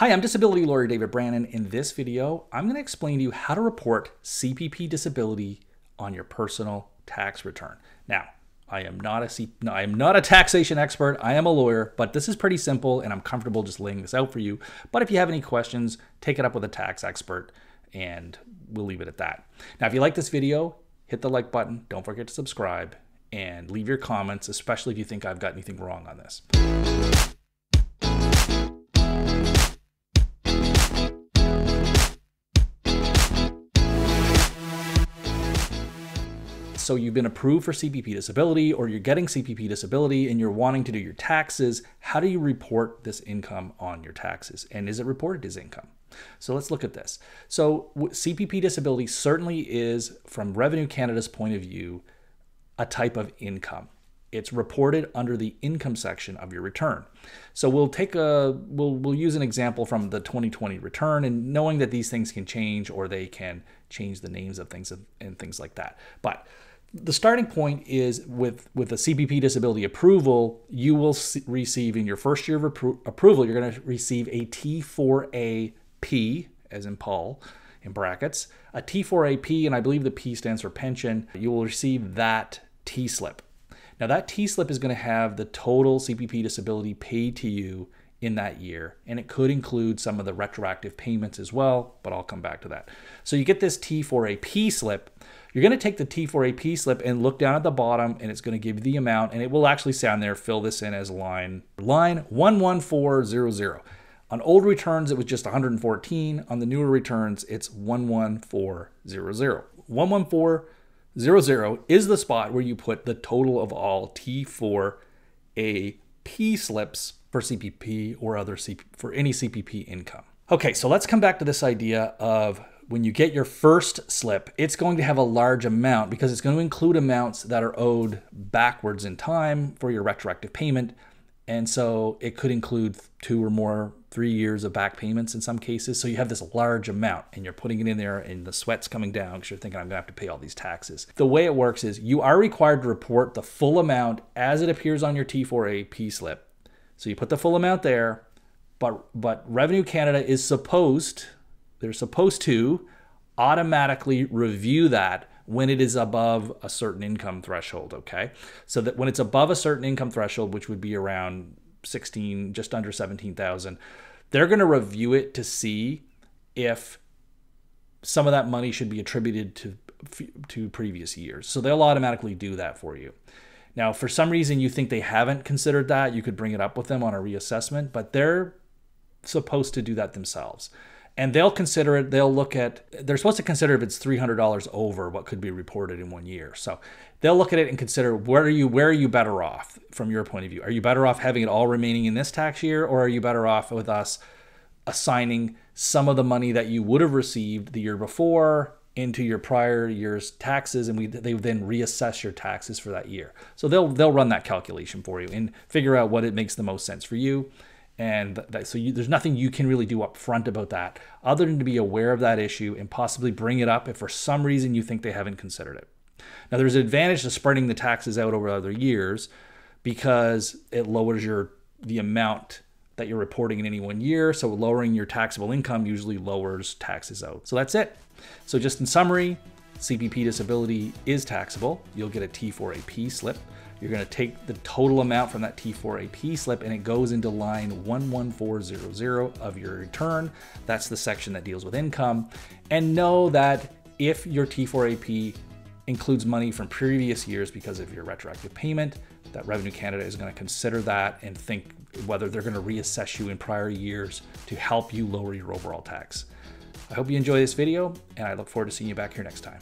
Hi, I'm disability lawyer David Brannon. In this video, I'm going to explain to you how to report CPP disability on your personal tax return. Now, I am not a C- no, I am not a taxation expert. I am a lawyer, but this is pretty simple and I'm comfortable just laying this out for you. But if you have any questions, take it up with a tax expert and we'll leave it at that. Now, if you like this video, hit the like button, don't forget to subscribe and leave your comments, especially if you think I've got anything wrong on this. So you've been approved for CPP disability or you're getting CPP disability and you're wanting to do your taxes. How do you report this income on your taxes? And is it reported as income? So let's look at this. So CPP disability certainly is, from Revenue Canada's point of view, a type of income. It's reported under the income section of your return. So we'll take a we'll we'll use an example from the 2020 return and knowing that these things can change or they can change the names of things and things like that. But the starting point is with with a CPP disability approval, you will receive in your first year of appro approval, you're going to receive a T4AP, as in Paul, in brackets, a T4AP, and I believe the P stands for pension. You will receive that T slip. Now that T slip is going to have the total CPP disability paid to you in that year. And it could include some of the retroactive payments as well, but I'll come back to that. So you get this T4AP slip. You're going to take the T4AP slip and look down at the bottom and it's going to give you the amount and it will actually sound there, fill this in as line, line 11400. On old returns, it was just 114. On the newer returns, it's 11400. 11400 is the spot where you put the total of all T4AP slips for CPP or other CP, for any CPP income. Okay, so let's come back to this idea of when you get your first slip, it's going to have a large amount because it's going to include amounts that are owed backwards in time for your retroactive payment. And so it could include two or more, three years of back payments in some cases. So you have this large amount and you're putting it in there and the sweat's coming down because you're thinking, I'm going to have to pay all these taxes. The way it works is you are required to report the full amount as it appears on your T4A P slip so you put the full amount there, but but Revenue Canada is supposed they're supposed to automatically review that when it is above a certain income threshold, okay? So that when it's above a certain income threshold, which would be around 16 just under 17,000, they're going to review it to see if some of that money should be attributed to to previous years. So they'll automatically do that for you. Now, for some reason you think they haven't considered that, you could bring it up with them on a reassessment, but they're supposed to do that themselves. And they'll consider it, they'll look at, they're supposed to consider if it's $300 over what could be reported in one year. So they'll look at it and consider where are you, where are you better off from your point of view? Are you better off having it all remaining in this tax year or are you better off with us assigning some of the money that you would have received the year before into your prior year's taxes and we they then reassess your taxes for that year. So they'll they'll run that calculation for you and figure out what it makes the most sense for you. And that, so you, there's nothing you can really do up front about that other than to be aware of that issue and possibly bring it up if for some reason you think they haven't considered it. Now there's an advantage to spreading the taxes out over other years because it lowers your the amount that you're reporting in any one year. So lowering your taxable income usually lowers taxes out. So that's it. So just in summary, CPP disability is taxable. You'll get a T4AP slip. You're going to take the total amount from that T4AP slip and it goes into line 11400 of your return. That's the section that deals with income. And know that if your T4AP includes money from previous years because of your retroactive payment, that Revenue Canada is going to consider that and think whether they're going to reassess you in prior years to help you lower your overall tax. I hope you enjoy this video, and I look forward to seeing you back here next time.